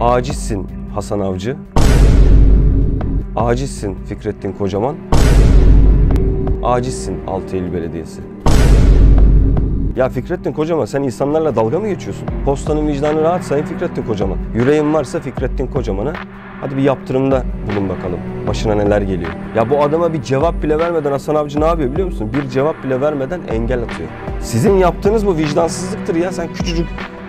Acizsin Hasan Avcı. Acizsin Fikrettin Kocaman. Acizsin Altı Eylül Belediyesi. Ya Fikrettin Kocaman sen insanlarla dalga mı geçiyorsun? Postanın vicdanı rahat Sayın Fikrettin Kocaman. Yüreğin varsa Fikrettin Kocaman'a hadi bir yaptırımda bulun bakalım. Başına neler geliyor. Ya bu adama bir cevap bile vermeden Hasan Avcı ne yapıyor biliyor musun? Bir cevap bile vermeden engel atıyor. Sizin yaptığınız bu vicdansızlıktır ya. Sen küçücük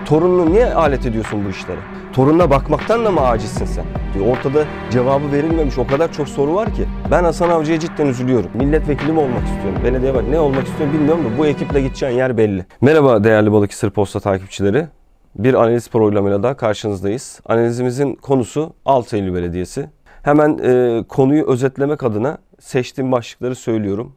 Torununu niye alet ediyorsun bu işlere? Torununa bakmaktan da mı acizsin sen? Diyor, e, ortada cevabı verilmemiş o kadar çok soru var ki. Ben Hasan Avcı'ya cidden üzülüyorum. Milletvekili mi olmak istiyorum? Belediye bak Ne olmak istiyorum bilmiyorum da bu ekiple gideceğin yer belli. Merhaba değerli Balıkesir Posta takipçileri. Bir analiz programıyla da karşınızdayız. Analizimizin konusu 6 Belediyesi. Hemen e, konuyu özetlemek adına seçtiğim başlıkları söylüyorum.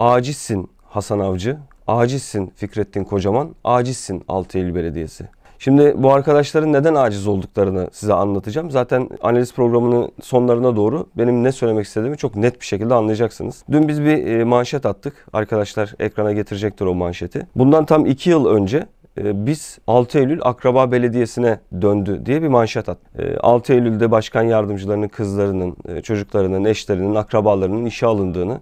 Acizsin Hasan Avcı. Acizsin Fikrettin Kocaman, acizsin 6 Eylül Belediyesi. Şimdi bu arkadaşların neden aciz olduklarını size anlatacağım. Zaten analiz programının sonlarına doğru benim ne söylemek istediğimi çok net bir şekilde anlayacaksınız. Dün biz bir e, manşet attık. Arkadaşlar ekrana getirecektir o manşeti. Bundan tam 2 yıl önce e, biz 6 Eylül Akraba Belediyesi'ne döndü diye bir manşet at. 6 e, Eylül'de başkan yardımcılarının kızlarının, çocuklarının, eşlerinin, akrabalarının işe alındığını,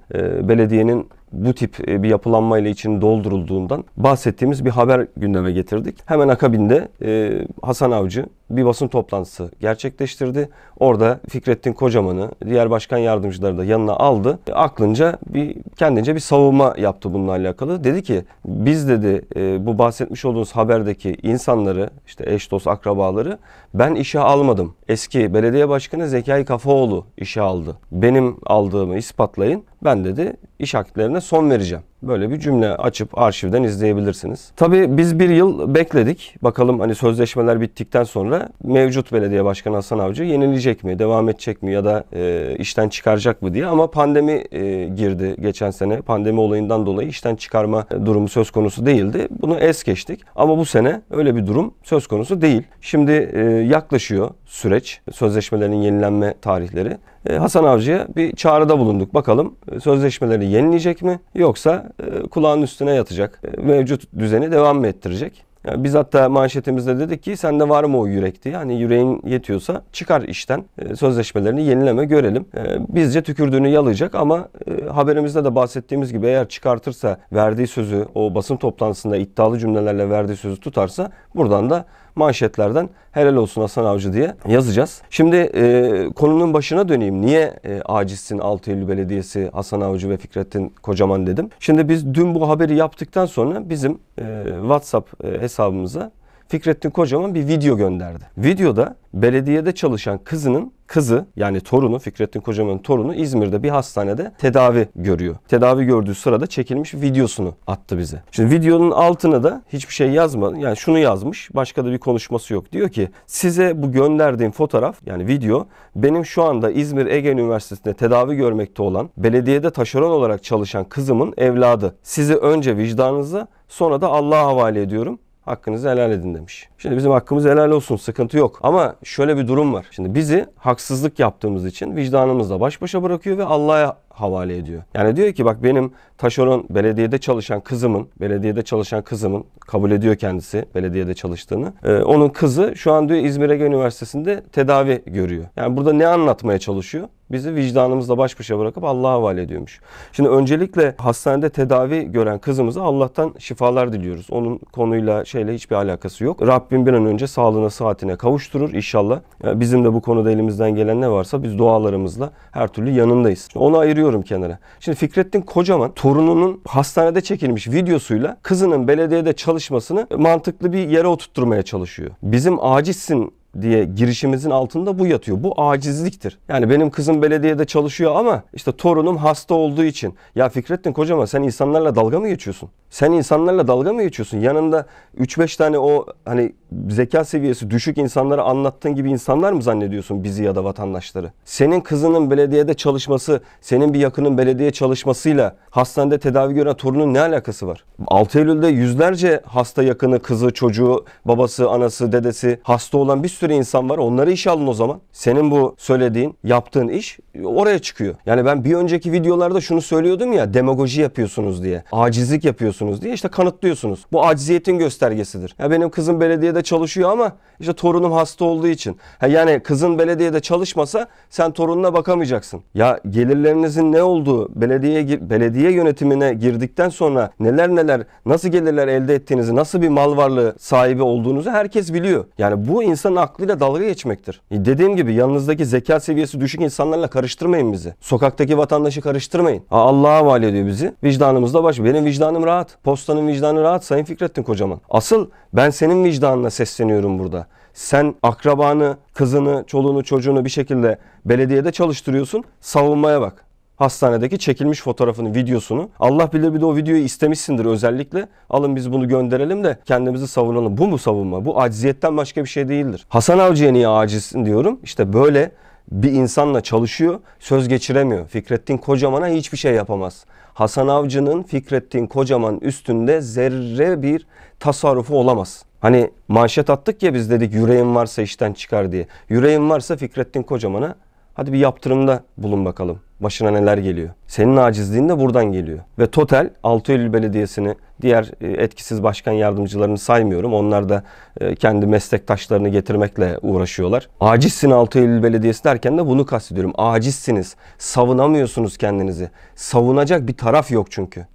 belediyenin bu tip e, bir yapılanma ile için doldurulduğundan bahsettiğimiz bir haber gündeme getirdik. Hemen akabinde e, Hasan Avcı bir basın toplantısı gerçekleştirdi. Orada Fikrettin Kocaman'ı, diğer başkan yardımcıları da yanına aldı. E, aklınca bir kendince bir savunma yaptı bununla alakalı. Dedi ki biz dedi bu bahsetmiş olduğunuz haberdeki insanları işte eş dost akrabaları ben işe almadım. Eski belediye başkanı Zekai Kafaoğlu işe aldı. Benim aldığımı ispatlayın. Ben dedi iş akitlerine son vereceğim. Böyle bir cümle açıp arşivden izleyebilirsiniz. Tabii biz bir yıl bekledik. Bakalım hani sözleşmeler bittikten sonra mevcut belediye başkanı Hasan Avcı yenilecek mi, devam edecek mi ya da e, işten çıkaracak mı diye. Ama pandemi e, girdi geçen sene. Pandemi olayından dolayı işten çıkarma durumu söz konusu değildi. Bunu es geçtik. Ama bu sene öyle bir durum söz konusu değil. Şimdi e, yaklaşıyor süreç, sözleşmelerin yenilenme tarihleri. E, Hasan Avcı'ya bir çağrıda bulunduk. Bakalım e, sözleşmeleri yenileyecek mi yoksa e, kulağın üstüne yatacak. Mevcut düzeni devam mı ettirecek? Yani biz hatta manşetimizde dedik ki sende var mı o yürek diye. Hani yüreğin yetiyorsa çıkar işten sözleşmelerini yenileme görelim. Bizce tükürdüğünü yalayacak ama haberimizde de bahsettiğimiz gibi eğer çıkartırsa verdiği sözü o basın toplantısında iddialı cümlelerle verdiği sözü tutarsa buradan da manşetlerden helal olsun Hasan Avcı diye yazacağız. Şimdi e, konunun başına döneyim. Niye e, acizsin 6 Eylül Belediyesi Hasan Avcı ve Fikrettin Kocaman dedim. Şimdi biz dün bu haberi yaptıktan sonra bizim e, WhatsApp e, hesabımıza Fikrettin Kocaman bir video gönderdi. Videoda belediyede çalışan kızının kızı yani torunu Fikrettin Kocaman'ın torunu İzmir'de bir hastanede tedavi görüyor. Tedavi gördüğü sırada çekilmiş videosunu attı bize. Şimdi videonun altına da hiçbir şey yazmadı. Yani şunu yazmış başka da bir konuşması yok. Diyor ki size bu gönderdiğim fotoğraf yani video benim şu anda İzmir Ege Üniversitesi'nde tedavi görmekte olan belediyede taşeron olarak çalışan kızımın evladı. Sizi önce vicdanınıza sonra da Allah'a havale ediyorum hakkınızı helal edin demiş. Şimdi bizim hakkımız helal olsun sıkıntı yok. Ama şöyle bir durum var. Şimdi bizi haksızlık yaptığımız için vicdanımızla baş başa bırakıyor ve Allah'a havale ediyor. Yani diyor ki bak benim taşeron belediyede çalışan kızımın, belediyede çalışan kızımın kabul ediyor kendisi belediyede çalıştığını. Ee, onun kızı şu an diyor İzmir Ege Üniversitesi'nde tedavi görüyor. Yani burada ne anlatmaya çalışıyor? bizi vicdanımızla baş başa bırakıp Allah'a havale ediyormuş. Şimdi öncelikle hastanede tedavi gören kızımıza Allah'tan şifalar diliyoruz. Onun konuyla şeyle hiçbir alakası yok. Rabbim bir an önce sağlığına sıhhatine kavuşturur inşallah. Ee, bizim de bu konuda elimizden gelen ne varsa biz dualarımızla her türlü yanındayız. Onu ayırıyor ayırıyorum kenara. Şimdi Fikrettin Kocaman torununun hastanede çekilmiş videosuyla kızının belediyede çalışmasını mantıklı bir yere oturtturmaya çalışıyor. Bizim acizsin diye girişimizin altında bu yatıyor. Bu acizliktir. Yani benim kızım belediyede çalışıyor ama işte torunum hasta olduğu için. Ya Fikrettin Kocaman sen insanlarla dalga mı geçiyorsun? Sen insanlarla dalga mı geçiyorsun? Yanında 3-5 tane o hani zeka seviyesi düşük insanlara anlattığın gibi insanlar mı zannediyorsun bizi ya da vatandaşları? Senin kızının belediyede çalışması, senin bir yakının belediye çalışmasıyla hastanede tedavi gören torunun ne alakası var? 6 Eylül'de yüzlerce hasta yakını, kızı, çocuğu, babası, anası, dedesi hasta olan bir sürü insan var. Onları işe alın o zaman. Senin bu söylediğin, yaptığın iş oraya çıkıyor. Yani ben bir önceki videolarda şunu söylüyordum ya demagoji yapıyorsunuz diye, acizlik yapıyorsunuz diye işte kanıtlıyorsunuz. Bu aciziyetin göstergesidir. Ya benim kızım belediyede çalışıyor ama işte torunum hasta olduğu için. Ha yani kızın belediyede çalışmasa sen torununa bakamayacaksın. Ya gelirlerinizin ne olduğu belediye belediye yönetimine girdikten sonra neler neler nasıl gelirler elde ettiğinizi, nasıl bir mal varlığı sahibi olduğunuzu herkes biliyor. Yani bu insanın aklıyla dalga geçmektir. E dediğim gibi yanınızdaki zeka seviyesi düşük insanlarla karıştırmayın bizi. Sokaktaki vatandaşı karıştırmayın. Allah'a havale ediyor bizi. Vicdanımızda baş. Benim vicdanım rahat. Postanın vicdanı rahat Sayın Fikrettin Kocaman. Asıl ben senin vicdanına sesleniyorum burada. Sen akrabanı, kızını, çoluğunu, çocuğunu bir şekilde belediyede çalıştırıyorsun. Savunmaya bak hastanedeki çekilmiş fotoğrafını, videosunu. Allah bilir bir de o videoyu istemişsindir özellikle. Alın biz bunu gönderelim de kendimizi savunalım. Bu mu savunma? Bu acziyetten başka bir şey değildir. Hasan Avcı'ya niye acizsin diyorum. İşte böyle bir insanla çalışıyor, söz geçiremiyor. Fikrettin Kocaman'a hiçbir şey yapamaz. Hasan Avcı'nın Fikrettin Kocaman üstünde zerre bir tasarrufu olamaz. Hani manşet attık ya biz dedik yüreğin varsa işten çıkar diye. Yüreğin varsa Fikrettin Kocaman'a Hadi bir yaptırımda bulun bakalım. Başına neler geliyor. Senin acizliğin de buradan geliyor. Ve total 6 Eylül Belediyesi'ni diğer e, etkisiz başkan yardımcılarını saymıyorum. Onlar da e, kendi meslektaşlarını getirmekle uğraşıyorlar. Acizsin 6 Eylül Belediyesi derken de bunu kastediyorum. Acizsiniz. Savunamıyorsunuz kendinizi. Savunacak bir taraf yok çünkü.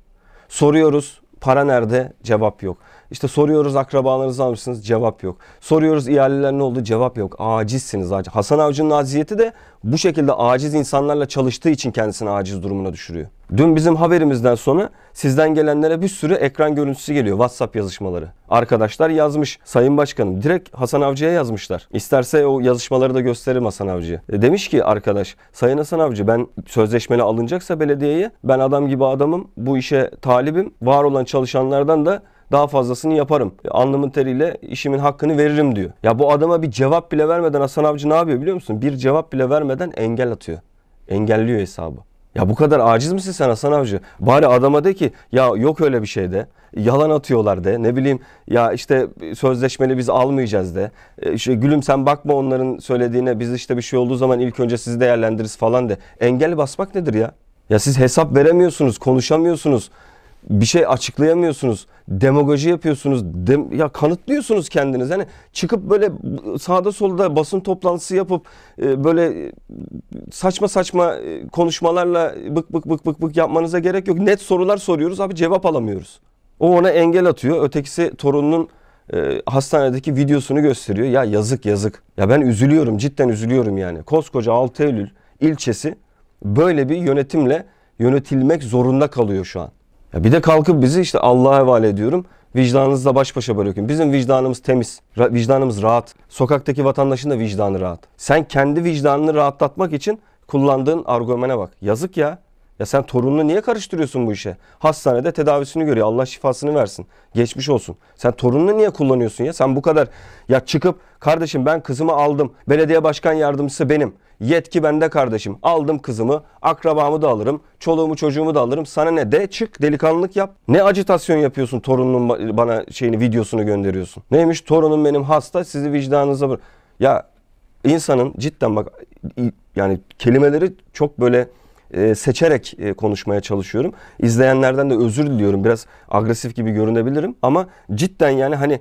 Soruyoruz Para nerede? Cevap yok. İşte soruyoruz akrabalarınızı almışsınız cevap yok. Soruyoruz ihaleler ne oldu cevap yok. Acizsiniz aciz. Hasan Avcı'nın aziyeti de bu şekilde aciz insanlarla çalıştığı için kendisini aciz durumuna düşürüyor. Dün bizim haberimizden sonra sizden gelenlere bir sürü ekran görüntüsü geliyor. WhatsApp yazışmaları. Arkadaşlar yazmış. Sayın Başkanım direkt Hasan Avcı'ya yazmışlar. İsterse o yazışmaları da gösteririm Hasan Avcı'ya. E demiş ki arkadaş Sayın Hasan Avcı ben sözleşmeli alınacaksa belediyeye ben adam gibi adamım. Bu işe talibim. Var olan çalışanlardan da daha fazlasını yaparım. E, alnımın teriyle işimin hakkını veririm diyor. Ya bu adama bir cevap bile vermeden Hasan Avcı ne yapıyor biliyor musun? Bir cevap bile vermeden engel atıyor. Engelliyor hesabı. Ya bu kadar aciz misin sen Hasan Avcı? Bari adama de ki ya yok öyle bir şey de. Yalan atıyorlar de. Ne bileyim ya işte sözleşmeli biz almayacağız de. E, işte, gülüm sen bakma onların söylediğine. Biz işte bir şey olduğu zaman ilk önce sizi değerlendiririz falan de. Engel basmak nedir ya? Ya siz hesap veremiyorsunuz, konuşamıyorsunuz bir şey açıklayamıyorsunuz. Demagoji yapıyorsunuz. Dem ya kanıtlıyorsunuz kendiniz. Hani çıkıp böyle sağda solda basın toplantısı yapıp e, böyle e, saçma saçma e, konuşmalarla bık bık bık bık bık yapmanıza gerek yok. Net sorular soruyoruz abi cevap alamıyoruz. O ona engel atıyor. Ötekisi torununun e, hastanedeki videosunu gösteriyor. Ya yazık yazık. Ya ben üzülüyorum cidden üzülüyorum yani. Koskoca 6 Eylül ilçesi böyle bir yönetimle yönetilmek zorunda kalıyor şu an. Ya bir de kalkıp bizi işte Allah'a havale ediyorum. Vicdanınızla baş başa bırakın. Bizim vicdanımız temiz, ra- vicdanımız rahat. Sokaktaki vatandaşın da vicdanı rahat. Sen kendi vicdanını rahatlatmak için kullandığın argümana bak. Yazık ya. Ya sen torununu niye karıştırıyorsun bu işe? Hastanede tedavisini görüyor. Allah şifasını versin. Geçmiş olsun. Sen torununu niye kullanıyorsun ya? Sen bu kadar ya çıkıp kardeşim ben kızımı aldım. Belediye başkan yardımcısı benim. Yetki bende kardeşim. Aldım kızımı. Akrabamı da alırım. Çoluğumu çocuğumu da alırım. Sana ne de çık delikanlılık yap. Ne acitasyon yapıyorsun torununun bana şeyini videosunu gönderiyorsun. Neymiş torunum benim hasta sizi vicdanınıza bırak. Ya insanın cidden bak yani kelimeleri çok böyle e, seçerek e, konuşmaya çalışıyorum. İzleyenlerden de özür diliyorum. Biraz agresif gibi görünebilirim ama cidden yani hani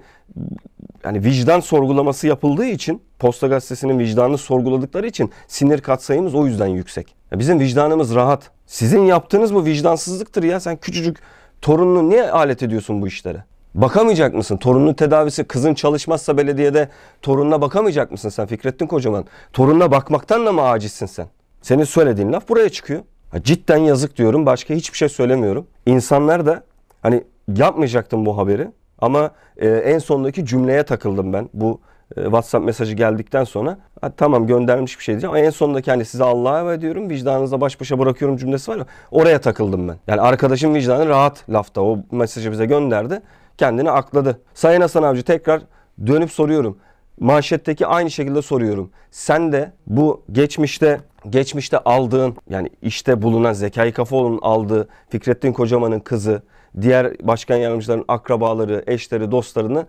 yani vicdan sorgulaması yapıldığı için Posta Gazetesi'nin vicdanını sorguladıkları için sinir katsayımız o yüzden yüksek. bizim vicdanımız rahat. Sizin yaptığınız bu vicdansızlıktır ya. Sen küçücük torununu niye alet ediyorsun bu işlere? Bakamayacak mısın? Torunun tedavisi kızın çalışmazsa belediyede torununa bakamayacak mısın sen Fikrettin Kocaman? Torununa bakmaktan da mı acizsin sen? Senin söylediğin laf buraya çıkıyor. Ha, cidden yazık diyorum. Başka hiçbir şey söylemiyorum. İnsanlar da hani yapmayacaktım bu haberi ama e, en sondaki cümleye takıldım ben. Bu e, WhatsApp mesajı geldikten sonra ha, tamam göndermiş bir şey diyeceğim ama en sondaki hani size Allah'a ve diyorum vicdanınıza baş başa bırakıyorum cümlesi var ya oraya takıldım ben. Yani arkadaşım vicdanı rahat lafta o mesajı bize gönderdi kendini akladı. Sayın Hasan Avcı tekrar dönüp soruyorum manşetteki aynı şekilde soruyorum. Sen de bu geçmişte geçmişte aldığın yani işte bulunan Zekai Kafaoğlu'nun aldığı Fikrettin Kocaman'ın kızı, diğer başkan yardımcıların akrabaları, eşleri, dostlarını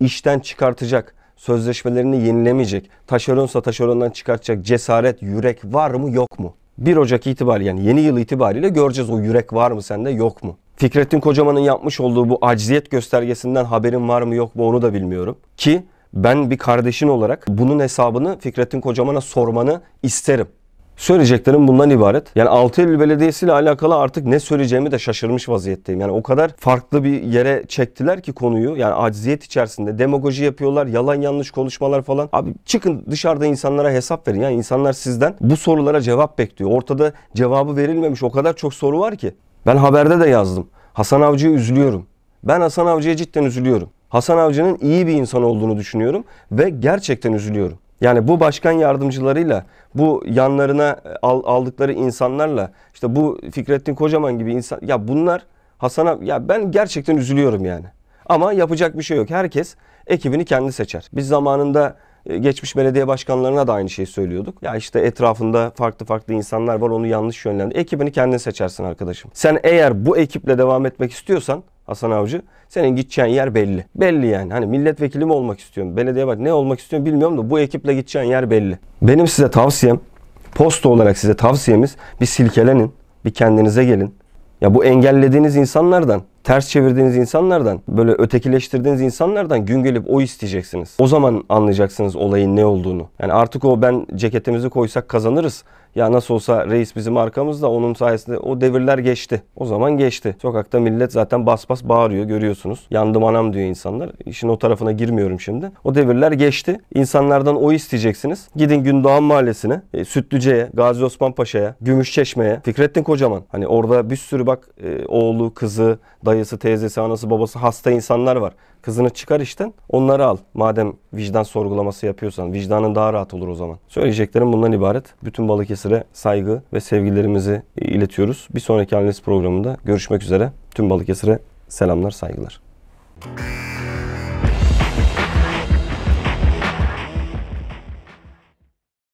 işten çıkartacak, sözleşmelerini yenilemeyecek, taşeronsa taşerondan çıkartacak cesaret, yürek var mı yok mu? 1 Ocak itibariyle yani yeni yıl itibariyle göreceğiz o yürek var mı sende yok mu? Fikrettin Kocaman'ın yapmış olduğu bu acziyet göstergesinden haberin var mı yok mu onu da bilmiyorum. Ki ben bir kardeşin olarak bunun hesabını Fikret'in Kocaman'a sormanı isterim. Söyleyeceklerim bundan ibaret. Yani 6 Eylül Belediyesi ile alakalı artık ne söyleyeceğimi de şaşırmış vaziyetteyim. Yani o kadar farklı bir yere çektiler ki konuyu. Yani aciziyet içerisinde demagoji yapıyorlar, yalan yanlış konuşmalar falan. Abi çıkın dışarıda insanlara hesap verin. Yani insanlar sizden bu sorulara cevap bekliyor. Ortada cevabı verilmemiş o kadar çok soru var ki. Ben haberde de yazdım. Hasan Avcı'ya üzülüyorum. Ben Hasan Avcı'ya cidden üzülüyorum. Hasan Avcı'nın iyi bir insan olduğunu düşünüyorum ve gerçekten üzülüyorum. Yani bu başkan yardımcılarıyla, bu yanlarına e, aldıkları insanlarla, işte bu Fikrettin Kocaman gibi insan, ya bunlar Hasan'a, ya ben gerçekten üzülüyorum yani. Ama yapacak bir şey yok. Herkes ekibini kendi seçer. Biz zamanında e, geçmiş belediye başkanlarına da aynı şeyi söylüyorduk. Ya işte etrafında farklı farklı insanlar var onu yanlış yönlendir. Ekibini kendin seçersin arkadaşım. Sen eğer bu ekiple devam etmek istiyorsan Hasan Avcı. Senin gideceğin yer belli. Belli yani. Hani milletvekili mi olmak istiyorum, belediye bak ne olmak istiyorum bilmiyorum da bu ekiple gideceğin yer belli. Benim size tavsiyem, posta olarak size tavsiyemiz bir silkelenin, bir kendinize gelin. Ya bu engellediğiniz insanlardan ters çevirdiğiniz insanlardan, böyle ötekileştirdiğiniz insanlardan gün gelip o isteyeceksiniz. O zaman anlayacaksınız olayın ne olduğunu. Yani artık o ben ceketimizi koysak kazanırız. Ya nasıl olsa reis bizim arkamızda onun sayesinde o devirler geçti. O zaman geçti. Sokakta millet zaten bas bas bağırıyor görüyorsunuz. Yandım anam diyor insanlar. İşin o tarafına girmiyorum şimdi. O devirler geçti. İnsanlardan o isteyeceksiniz. Gidin Gündoğan Mahallesi'ne, e, Sütlüce'ye, Gazi Osman Paşa'ya, Gümüşçeşme'ye, Fikrettin Kocaman. Hani orada bir sürü bak e, oğlu, kızı, dayısı, teyzesi, anası, babası hasta insanlar var. Kızını çıkar işten onları al. Madem vicdan sorgulaması yapıyorsan vicdanın daha rahat olur o zaman. Söyleyeceklerim bundan ibaret. Bütün Balıkesir'e saygı ve sevgilerimizi iletiyoruz. Bir sonraki analiz programında görüşmek üzere. Tüm Balıkesir'e selamlar, saygılar. Müzik